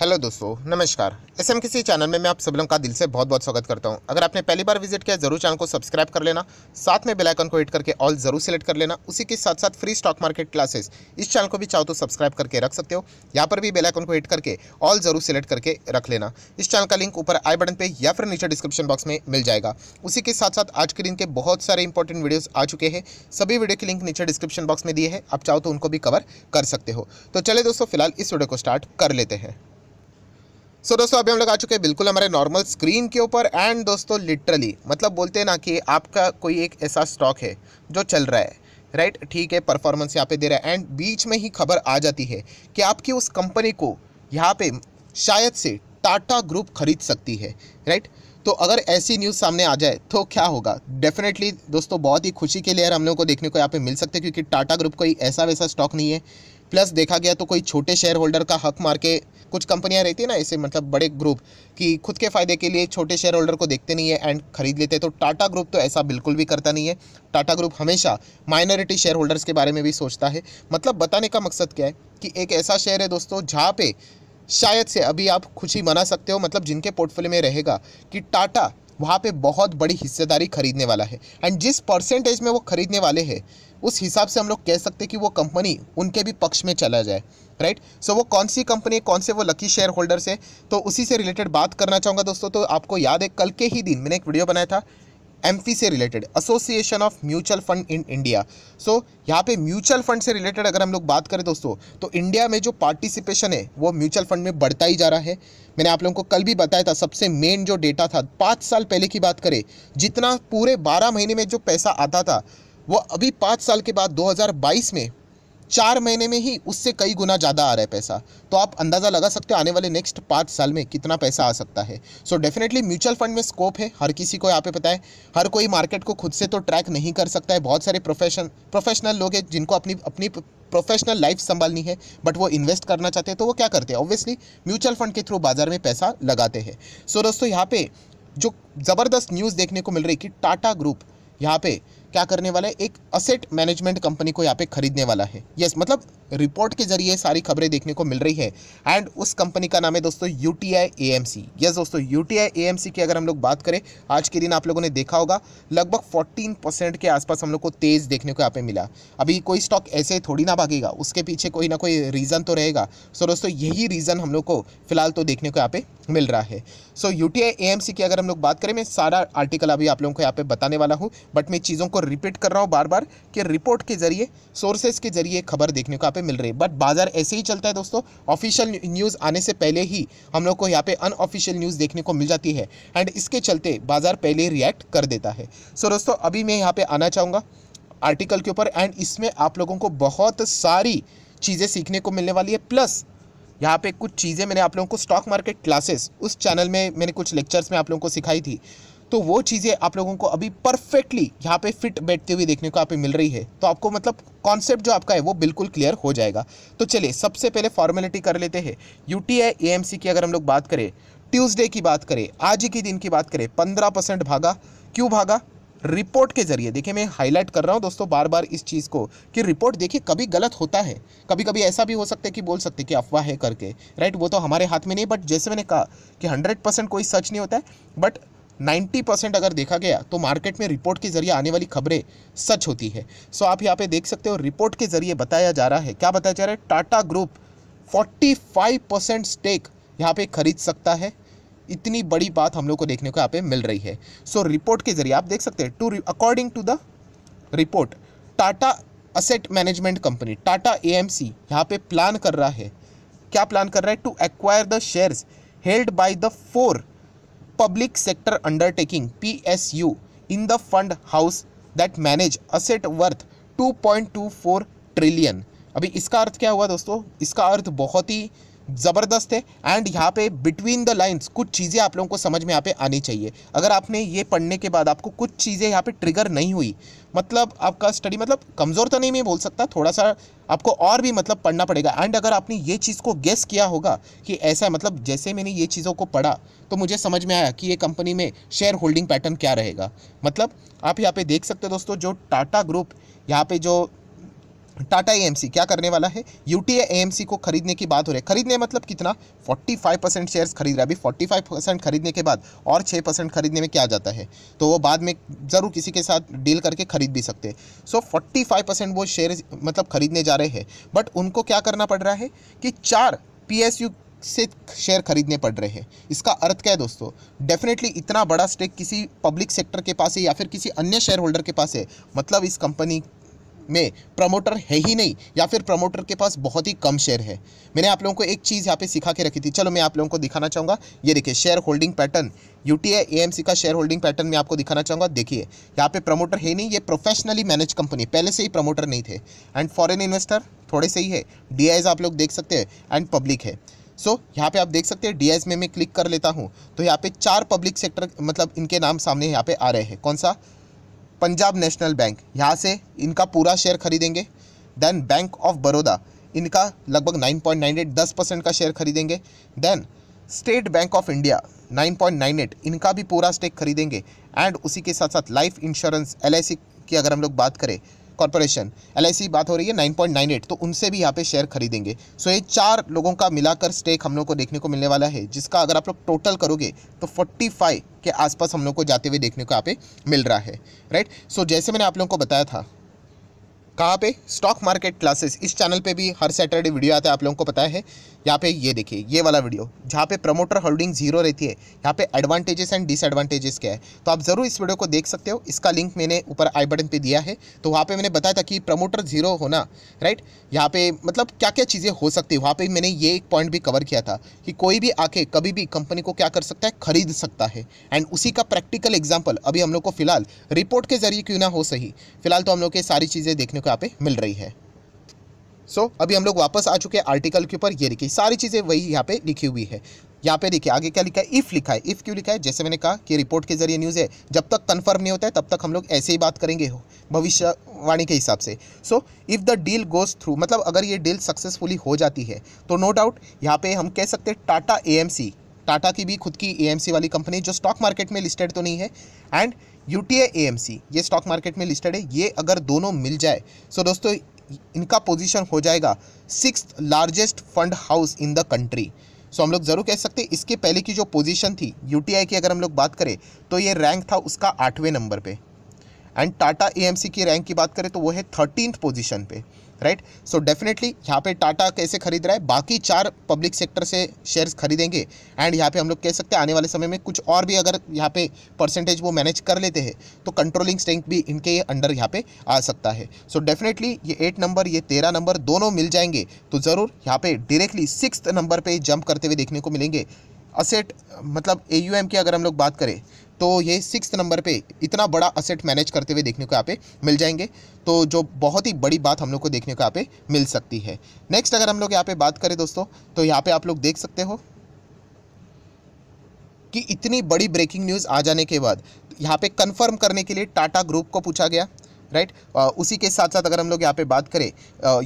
Hello दोस्तों नमस्कार S M किसी चैनल में मैं आप सब लोगों का दिल से बहुत बहुत स्वागत करता हूं अगर आपने पहली बार विजिट किया जरूर चैनल को सब्सक्राइब कर लेना साथ में बेल आइकन को हिट करके ऑल जरूर सेलेक्ट कर लेना उसी के साथ साथ फ्री स्टॉक मार्केट क्लासेस इस चैनल को भी चाहो तो सब्सक्राइब करके रख सकते हो यहाँ पर भी बेलाइकन को हिट करके ऑल जरूर सेलेक्ट करके रख लेना इस चैनल का लिंक ऊपर आई बटन पर या फिर नीचे डिस्क्रिप्शन बॉक्स में मिल जाएगा उसी के साथ साथ आज के दिन के बहुत सारे इंपॉर्टेंट वीडियोज़ आ चुके हैं सभी वीडियो के लिंक नीचे डिस्क्रिप्शन बॉक्स में दिए हैं आप चाहो तो उनको भी कवर कर सकते हो तो चले दोस्तों फिलहाल इस वीडियो को स्टार्ट कर लेते हैं सो so, दोस्तों अभी हम लोग आ चुके हैं बिल्कुल हमारे नॉर्मल स्क्रीन के ऊपर एंड दोस्तों लिटरली मतलब बोलते हैं ना कि आपका कोई एक ऐसा स्टॉक है जो चल रहा है राइट ठीक है परफॉर्मेंस यहाँ पे दे रहा है एंड बीच में ही खबर आ जाती है कि आपकी उस कंपनी को यहाँ पे शायद से टाटा ग्रुप खरीद सकती है राइट तो अगर ऐसी न्यूज़ सामने आ जाए तो क्या होगा डेफिनेटली दोस्तों बहुत ही खुशी के लिए हम लोग को देखने को यहाँ पे मिल सकते हैं क्योंकि टाटा ग्रुप कोई ऐसा वैसा स्टॉक नहीं है प्लस देखा गया तो कोई छोटे शेयर होल्डर का हक मार के कुछ कंपनियां रहती है ना ऐसे मतलब बड़े ग्रुप कि खुद के फ़ायदे के लिए छोटे शेयर होल्डर को देखते नहीं है एंड खरीद लेते हैं तो टाटा ग्रुप तो ऐसा बिल्कुल भी करता नहीं है टाटा ग्रुप हमेशा माइनॉरिटी शेयर होल्डर्स के बारे में भी सोचता है मतलब बताने का मकसद क्या है कि एक ऐसा शेयर है दोस्तों जहाँ पे शायद से अभी आप खुशी मना सकते हो मतलब जिनके पोर्टफोलियो में रहेगा कि टाटा वहाँ पे बहुत बड़ी हिस्सेदारी खरीदने वाला है एंड जिस परसेंटेज में वो खरीदने वाले हैं उस हिसाब से हम लोग कह सकते हैं कि वो कंपनी उनके भी पक्ष में चला जाए राइट right? सो so, वो कौन सी कंपनी कौन से वो लकी शेयर होल्डर्स है तो उसी से रिलेटेड बात करना चाहूँगा दोस्तों तो आपको याद है कल के ही दिन मैंने एक वीडियो बनाया था एम से related association of mutual fund in India so यहाँ पे म्यूचुअल फंड से रिलेटेड अगर हम लोग बात करें दोस्तों तो इंडिया में जो पार्टिसिपेशन है वो म्यूचुअल फंड में बढ़ता ही जा रहा है मैंने आप लोगों को कल भी बताया था सबसे मेन जो डेटा था पाँच साल पहले की बात करें जितना पूरे बारह महीने में जो पैसा आता था वो अभी पाँच साल के बाद दो में चार महीने में ही उससे कई गुना ज़्यादा आ रहा है पैसा तो आप अंदाज़ा लगा सकते हो आने वाले नेक्स्ट पाँच साल में कितना पैसा आ सकता है सो डेफिनेटली म्यूचुअल फंड में स्कोप है हर किसी को यहाँ पे पता है हर कोई मार्केट को खुद से तो ट्रैक नहीं कर सकता है बहुत सारे प्रोफेशन प्रोफेशनल लोग हैं जिनको अपनी अपनी प्रोफेशनल लाइफ संभालनी है बट वो इन्वेस्ट करना चाहते हैं तो वो क्या करते हैं ऑब्वियसली म्यूचुअल फंड के थ्रू बाजार में पैसा लगाते हैं सो दोस्तों यहाँ पे जो ज़बरदस्त न्यूज़ देखने को मिल रही कि टाटा ग्रुप यहाँ पे क्या करने वाला है एक असेट मैनेजमेंट कंपनी को यहाँ पे खरीदने वाला है यस yes, मतलब रिपोर्ट के जरिए सारी खबरें देखने को मिल रही है एंड उस कंपनी का नाम है दोस्तों U T I A M C yes दोस्तों U T I A M C की अगर हम लोग बात करें आज के दिन आप लोगों ने देखा होगा लगभग फोर्टीन परसेंट के आसपास हम लोग को तेज़ देखने को यहाँ पे मिला अभी कोई स्टॉक ऐसे थोड़ी ना भागेगा उसके पीछे कोई ना कोई रीज़न तो रहेगा सो so, दोस्तों यही रीज़न हम लोग को फिलहाल तो देखने को यहाँ पे मिल रहा है so U T I A M C की अगर हम लोग बात करें मैं सारा आर्टिकल अभी आप लोगों को यहाँ पे बताने वाला हूँ बट मैं चीज़ों को रिपीट कर रहा हूँ बार बार कि रिपोर्ट के जरिए सोर्सेज के जरिए खबर देखने को यहाँ पे मिल रही है बट बाजार ऐसे ही चलता है दोस्तों ऑफिशियल न्यूज़ आने से पहले ही हम लोग को यहाँ पे अनऑफिशियल न्यूज़ देखने को मिल जाती है एंड इसके चलते बाजार पहले रिएक्ट कर देता है सो so, दोस्तों अभी मैं यहाँ पर आना चाहूँगा आर्टिकल के ऊपर एंड इसमें आप लोगों को बहुत सारी चीज़ें सीखने को मिलने वाली है प्लस यहाँ पे कुछ चीज़ें मैंने आप लोगों को स्टॉक मार्केट क्लासेस उस चैनल में मैंने कुछ लेक्चर्स में आप लोगों को सिखाई थी तो वो चीज़ें आप लोगों को अभी परफेक्टली यहाँ पे फिट बैठते हुए देखने को आप मिल रही है तो आपको मतलब कॉन्सेप्ट जो आपका है वो बिल्कुल क्लियर हो जाएगा तो चलिए सबसे पहले फॉर्मेलिटी कर लेते हैं यू टी की अगर हम लोग बात करें ट्यूसडे की बात करें आज ही के दिन की बात करें पंद्रह परसेंट भागा क्यों भागा रिपोर्ट के जरिए देखिए मैं हाईलाइट कर रहा हूँ दोस्तों बार बार इस चीज़ को कि रिपोर्ट देखिए कभी गलत होता है कभी कभी ऐसा भी हो सकता है कि बोल सकते कि अफवाह है करके राइट वो तो हमारे हाथ में नहीं बट जैसे मैंने कहा कि हंड्रेड परसेंट कोई सच नहीं होता है बट 90 परसेंट अगर देखा गया तो मार्केट में रिपोर्ट के जरिए आने वाली खबरें सच होती है सो आप यहाँ पे देख सकते हो रिपोर्ट के जरिए बताया जा रहा है क्या बताया जा रहा है टाटा ग्रुप 45 परसेंट स्टेक यहाँ पे खरीद सकता है इतनी बड़ी बात हम लोग को देखने को यहाँ पे मिल रही है सो so, रिपोर्ट के जरिए आप देख सकते हैं to according to the report Tata asset management company Tata A M C यहाँ पे प्लान कर रहा है क्या प्लान कर रहा है to acquire the shares held by the four public sector undertaking PSU in the fund house that manage asset worth 2.24 trillion अभी इसका अर्थ क्या हुआ दोस्तों इसका अर्थ बहुत ही ज़बरदस्त है एंड यहाँ पे बिटवीन द लाइंस कुछ चीज़ें आप लोगों को समझ में यहाँ पे आनी चाहिए अगर आपने ये पढ़ने के बाद आपको कुछ चीज़ें यहाँ पे ट्रिगर नहीं हुई मतलब आपका स्टडी मतलब कमज़ोर तो नहीं मैं बोल सकता थोड़ा सा आपको और भी मतलब पढ़ना पड़ेगा एंड अगर आपने ये चीज़ को गेस किया होगा कि ऐसा मतलब जैसे मैंने ये चीज़ों को पढ़ा तो मुझे समझ में आया कि ये कंपनी में शेयर होल्डिंग पैटर्न क्या रहेगा मतलब आप यहाँ पे देख सकते हो दोस्तों जो टाटा ग्रुप यहाँ पर जो टाटा एएमसी क्या करने वाला है यूटीए एएमसी को खरीदने की बात हो रही है खरीदने मतलब कितना 45 परसेंट शेयर्स खरीद रहा है अभी 45 परसेंट खरीदने के बाद और 6 परसेंट खरीदने में क्या जाता है तो वो बाद में ज़रूर किसी के साथ डील करके खरीद भी सकते हैं सो फोर्टी वो शेयर मतलब खरीदने जा रहे हैं बट उनको क्या करना पड़ रहा है कि चार पी से शेयर खरीदने पड़ रहे हैं इसका अर्थ क्या है दोस्तों डेफिनेटली इतना बड़ा स्टेक किसी पब्लिक सेक्टर के पास है या फिर किसी अन्य शेयर होल्डर के पास है मतलब इस कंपनी में प्रमोटर है ही नहीं या फिर प्रमोटर के पास बहुत ही कम शेयर है मैंने आप लोगों को एक चीज़ यहाँ पे सिखा के रखी थी चलो मैं आप लोगों को दिखाना चाहूँगा ये देखिए share holding pattern U T का शेयर होल्डिंग पैटर्न मैं आपको दिखाना चाहूँगा देखिए यहाँ पे प्रमोटर है नहीं ये प्रोफेशनली मैनेज कंपनी पहले से ही प्रमोटर नहीं थे एंड फॉरन इन्वेस्टर थोड़े से ही है डी आप लोग देख सकते हैं एंड पब्लिक है सो so, यहाँ पे आप देख सकते हैं डी में मैं क्लिक कर लेता हूँ तो यहाँ पे चार पब्लिक सेक्टर मतलब इनके नाम सामने यहाँ पे आ रहे हैं कौन सा पंजाब नेशनल बैंक यहाँ से इनका पूरा शेयर खरीदेंगे देन बैंक ऑफ बड़ौदा इनका लगभग 9.98 दस परसेंट का शेयर खरीदेंगे then State Bank of India 9.98 इनका भी पूरा स्टेक खरीदेंगे एंड उसी के साथ साथ लाइफ इंश्योरेंस एल की अगर हम लोग बात करें कॉरपोरेशन एल बात हो रही है नाइन पॉइंट नाइन एट तो उनसे भी यहाँ पे शेयर खरीदेंगे सो ये चार लोगों का मिलाकर स्टेक हम लोग को देखने को मिलने वाला है जिसका अगर आप लोग टोटल करोगे तो फोर्टी फाइव के आसपास हम लोग को जाते हुए देखने को यहाँ पे मिल रहा है राइट सो जैसे मैंने आप लोगों को बताया था कहाँ पे स्टॉक मार्केट क्लासेस इस चैनल पे भी हर सैटरडे वीडियो आता है आप लोगों को पता है यहाँ पे ये देखिए ये वाला वीडियो जहाँ पे प्रमोटर होल्डिंग जीरो रहती है यहाँ पे एडवांटेजेस एंड डिसएडवांटेजेस क्या है तो आप ज़रूर इस वीडियो को देख सकते हो इसका लिंक मैंने ऊपर आई बटन पे दिया है तो वहाँ पे मैंने बताया था कि प्रमोटर जीरो होना राइट यहाँ पे मतलब क्या क्या चीज़ें हो सकती है वहाँ पर मैंने ये एक पॉइंट भी कवर किया था कि कोई भी आके कभी भी कंपनी को क्या कर सकता है खरीद सकता है एंड उसी का प्रैक्टिकल एग्जाम्पल अभी हम लोग को फिलहाल रिपोर्ट के जरिए क्यों ना हो सही फिलहाल तो हम लोग को सारी चीज़ें देखने को यहाँ पे मिल रही है सो so, अभी हम लोग वापस आ चुके हैं आर्टिकल के ऊपर ये लिखी सारी चीज़ें वही यहाँ पे लिखी हुई है यहाँ पे देखिए आगे क्या लिखा है इफ़ लिखा है इफ़ क्यों लिखा है जैसे मैंने कहा कि रिपोर्ट के जरिए न्यूज़ है जब तक कन्फर्म नहीं होता है तब तक हम लोग ऐसे ही बात करेंगे भविष्यवाणी के हिसाब से so if the deal goes through मतलब अगर ये डील सक्सेसफुली हो जाती है तो नो डाउट यहाँ पे हम कह सकते हैं टाटा ए टाटा की भी खुद की ए वाली कंपनी जो स्टॉक मार्केट में लिस्टेड तो नहीं है एंड यू टी ये स्टॉक मार्केट में लिस्टेड है ये अगर दोनों मिल जाए सो दोस्तों इनका पोजीशन हो जाएगा six largest fund house in the country so हम लोग ज़रूर कह सकते हैं इसके पहले की जो पोजीशन थी यूटीआई की अगर हम लोग बात करें तो ये रैंक था उसका आठवें नंबर पे एंड टाटा एएमसी की रैंक की बात करें तो वो है थर्टीन पोजीशन पे राइट सो डेफिनेटली यहाँ पे टाटा कैसे खरीद रहा है बाकी चार पब्लिक सेक्टर से शेयर्स खरीदेंगे एंड यहाँ पे हम लोग कह सकते हैं आने वाले समय में कुछ और भी अगर यहाँ पे परसेंटेज वो मैनेज कर लेते हैं तो कंट्रोलिंग स्टेंक भी इनके अंडर यहाँ पे आ सकता है सो so डेफिनेटली ये एट नंबर ये तेरह नंबर दोनों मिल जाएंगे तो ज़रूर यहाँ पे डायरेक्टली सिक्स नंबर पर जंप करते हुए देखने को मिलेंगे असेट मतलब ए की अगर हम लोग बात करें तो ये सिक्स नंबर पे इतना बड़ा असेट मैनेज करते हुए देखने को यहाँ पे मिल जाएंगे तो जो बहुत ही बड़ी बात हम लोग को देखने को यहाँ पे मिल सकती है नेक्स्ट अगर हम लोग यहाँ पे बात करें दोस्तों तो यहाँ पे आप लोग देख सकते हो कि इतनी बड़ी ब्रेकिंग न्यूज़ आ जाने के बाद यहाँ पे कंफर्म करने के लिए टाटा ग्रुप को पूछा गया राइट उसी के साथ साथ अगर हम लोग यहाँ पे बात करें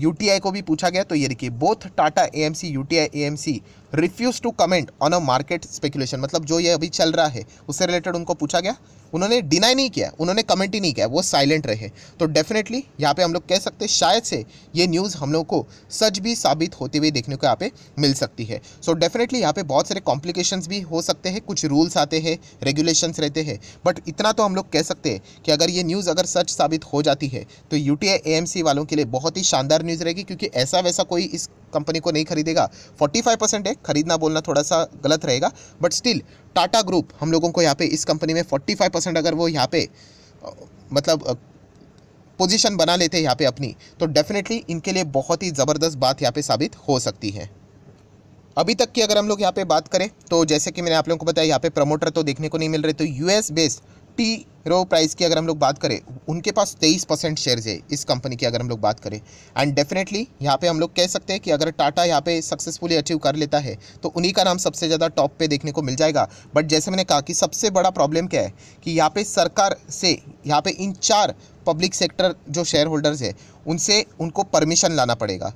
यू को भी पूछा गया तो ये देखिए both Tata A M C U T I A M C refuse to comment on a market speculation मतलब जो ये अभी चल रहा है उससे रिलेटेड उनको पूछा गया उन्होंने डिनाई नहीं किया उन्होंने कमेंट ही नहीं किया वो साइलेंट रहे तो डेफिनेटली यहाँ पे हम लोग कह सकते हैं शायद से ये न्यूज़ हम लोग को सच भी साबित होते हुए देखने को यहाँ पे मिल सकती है सो डेफिनेटली यहाँ पे बहुत सारे कॉम्प्लिकेशंस भी हो सकते हैं कुछ रूल्स आते हैं रेगुलेशंस रहते हैं बट इतना तो हम लोग कह सकते हैं कि अगर ये न्यूज़ अगर सच साबित हो जाती है तो यू टी वालों के लिए बहुत ही शानदार न्यूज़ रहेगी क्योंकि ऐसा वैसा कोई इस कंपनी को नहीं खरीदेगा 45 परसेंट है खरीदना बोलना थोड़ा सा गलत रहेगा बट स्टिल टाटा ग्रुप हम लोगों को यहाँ पे इस कंपनी में 45 परसेंट अगर वो यहाँ पे मतलब पोजीशन बना लेते हैं यहाँ पे अपनी तो डेफिनेटली इनके लिए बहुत ही ज़बरदस्त बात यहाँ पे साबित हो सकती है अभी तक की अगर हम लोग यहाँ पे बात करें तो जैसे कि मैंने आप लोगों को बताया यहाँ पे प्रमोटर तो देखने को नहीं मिल रहे तो US based Nifty row price की अगर हम लोग बात करें उनके पास तेईस परसेंट शेयर है इस कंपनी की अगर हम लोग बात करें एंड डेफिनेटली यहाँ पे हम लोग कह सकते हैं कि अगर टाटा यहाँ पे सक्सेसफुली अचीव कर लेता है तो उन्हीं का नाम सबसे ज़्यादा टॉप पे देखने को मिल जाएगा बट जैसे मैंने कहा कि सबसे बड़ा प्रॉब्लम क्या है कि यहाँ पर सरकार से यहाँ पर इन चार पब्लिक सेक्टर जो शेयर होल्डर्स है उनसे उनको परमिशन लाना पड़ेगा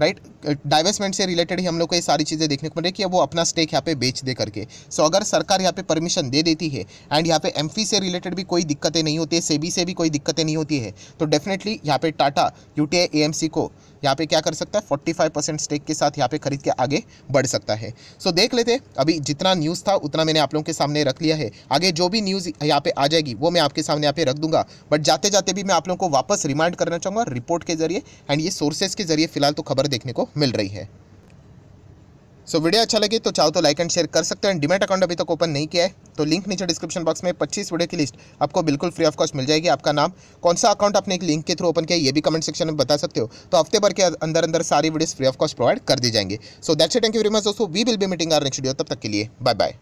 राइट डाइवेस्टमेंट से रिलेटेड ही हम लोग को ये सारी चीज़ें देखने को है कि वो अपना स्टेक यहाँ पे बेच दे करके सो so, अगर सरकार यहाँ पे परमिशन दे देती है एंड यहाँ पे एम से रिलेटेड भी कोई दिक्कतें नहीं होती है सेबी से भी कोई दिक्कतें नहीं होती है तो डेफिनेटली यहाँ पे टाटा यू टी को यहाँ पे क्या कर सकता है फोर्टी परसेंट स्टेक के साथ यहाँ पे खरीद के आगे बढ़ सकता है सो so, देख लेते अभी जितना न्यूज़ था उतना मैंने आप लोगों के सामने रख लिया है आगे जो भी न्यूज़ यहाँ पे आ जाएगी वो मैं आपके सामने यहाँ पे रख दूंगा बट जाते जाते भी मैं आप लोगों को वापस रिमाइंड करना चाहूँगा रिपोर्ट के जरिए एंड ये सोर्सेज के जरिए फिलहाल तो खबर देखने को मिल रही है सो so, वीडियो अच्छा लगे तो चाहो तो लाइक एंड शेयर कर सकते हैं डिमेट अकाउंट अभी तक ओपन नहीं किया है तो लिंक नीचे डिस्क्रिप्शन बॉक्स में 25 वीडियो की लिस्ट आपको बिल्कुल फ्री ऑफ कॉस्ट मिल जाएगी आपका नाम कौन सा अकाउंट आपने एक लिंक के थ्रू ओपन किया ये भी कमेंट सेक्शन में बता सकते हो तो हफ्ते भर के अंदर अंदर सारी video free of cost provide कर दी जाएंगे so that's thank you very much दोस्तों we will be meeting our next video तब तक के लिए बाय बाय